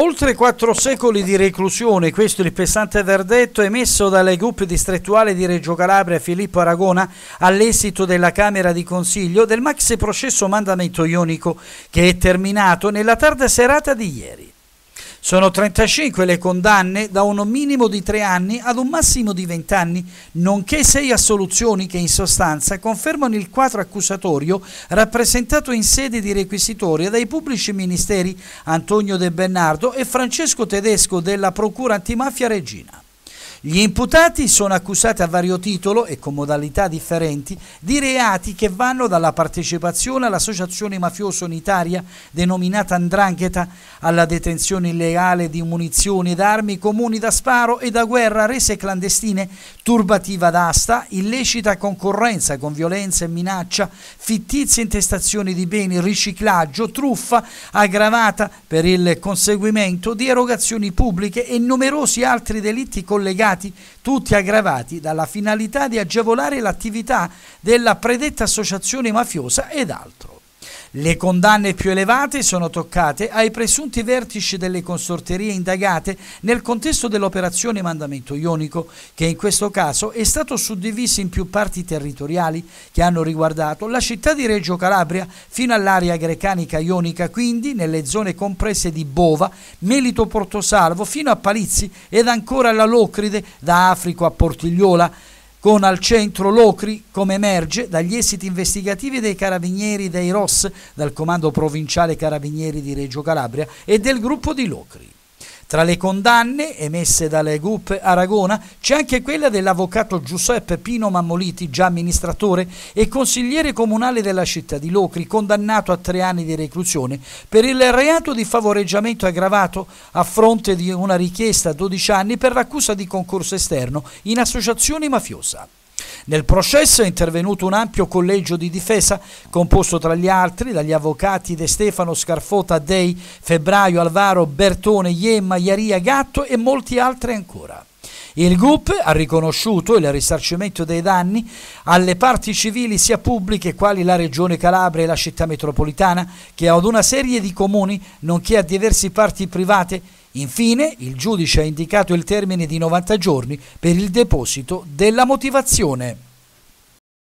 Oltre quattro secoli di reclusione, questo è il pesante verdetto emesso dalle GUP distrettuali di Reggio Calabria Filippo Aragona all'esito della Camera di Consiglio del maxi processo mandamento ionico che è terminato nella tarda serata di ieri. Sono 35 le condanne da un minimo di 3 anni ad un massimo di 20 anni, nonché 6 assoluzioni che in sostanza confermano il quadro accusatorio rappresentato in sede di requisitoria dai pubblici ministeri Antonio De Bernardo e Francesco Tedesco della Procura Antimafia Regina. Gli imputati sono accusati a vario titolo e con modalità differenti di reati che vanno dalla partecipazione all'associazione mafiosa unitaria denominata Andrangheta, alla detenzione illegale di munizioni ed armi comuni da sparo e da guerra rese clandestine, turbativa d'asta, illecita concorrenza con violenza e minaccia, fittizie intestazioni di beni, riciclaggio, truffa aggravata per il conseguimento di erogazioni pubbliche e numerosi altri delitti collegati reati, tutti aggravati dalla finalità di agevolare l'attività della predetta associazione mafiosa ed altro. Le condanne più elevate sono toccate ai presunti vertici delle consorterie indagate nel contesto dell'operazione Mandamento Ionico, che in questo caso è stato suddiviso in più parti territoriali che hanno riguardato la città di Reggio Calabria fino all'area grecanica ionica, quindi nelle zone comprese di Bova, Melito Portosalvo fino a Palizzi ed ancora la Locride, da Africo a Portigliola con al centro Locri, come emerge dagli esiti investigativi dei carabinieri dei ROS, dal comando provinciale carabinieri di Reggio Calabria e del gruppo di Locri. Tra le condanne emesse dalle GUP Aragona c'è anche quella dell'avvocato Giuseppe Pino Mammoliti, già amministratore e consigliere comunale della città di Locri, condannato a tre anni di reclusione per il reato di favoreggiamento aggravato a fronte di una richiesta a 12 anni per l'accusa di concorso esterno in associazione mafiosa. Nel processo è intervenuto un ampio collegio di difesa composto tra gli altri dagli avvocati De Stefano Scarfota Dei, Febbraio Alvaro Bertone, Iemma, Iaria Gatto e molti altri ancora. Il GUP ha riconosciuto il risarcimento dei danni alle parti civili sia pubbliche quali la Regione Calabria e la città metropolitana che ad una serie di comuni nonché a diverse parti private Infine, il giudice ha indicato il termine di 90 giorni per il deposito della motivazione.